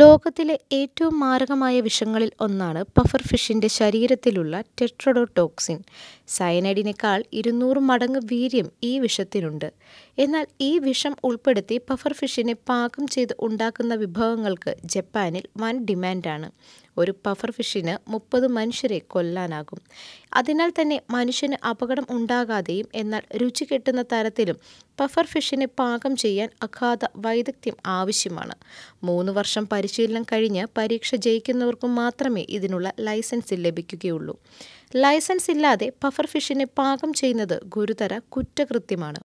ലോകത്തിലെ ഏറ്റവും മാരകമായ വിഷങ്ങളിൽ ഒന്നാണ് ഫിഷിൻ്റെ ശരീരത്തിലുള്ള ടെട്രഡോടോക്സിൻ സയനൈഡിനേക്കാൾ ഇരുന്നൂറ് മടങ്ങ് വീര്യം ഈ വിഷത്തിനുണ്ട് എന്നാൽ ഈ വിഷം ഉൾപ്പെടുത്തി പഫർ ഫിഷിനെ പാകം ചെയ്ത് ഉണ്ടാക്കുന്ന വിഭവങ്ങൾക്ക് ജപ്പാനിൽ വൻ ഡിമാൻഡാണ് ഒരു പഫർ ഫിഷിന് മുപ്പത് മനുഷ്യരെ കൊല്ലാനാകും അതിനാൽ തന്നെ മനുഷ്യന് അപകടം ഉണ്ടാകാതെയും എന്നാൽ രുചി കെട്ടുന്ന തരത്തിലും പഫർ ഫിഷിനെ പാകം ചെയ്യാൻ അഗാധ വൈദഗ്ധ്യം ആവശ്യമാണ് മൂന്ന് വർഷം പരിശീലനം കഴിഞ്ഞ് പരീക്ഷ ജയിക്കുന്നവർക്ക് മാത്രമേ ഇതിനുള്ള ലൈസൻസ് ലഭിക്കുകയുള്ളൂ ലൈസൻസ് ഇല്ലാതെ പഫർ ജാഫർ ഫിഷിനെ പാകം ചെയ്യുന്നത് ഗുരുതര കുറ്റകൃത്യമാണ്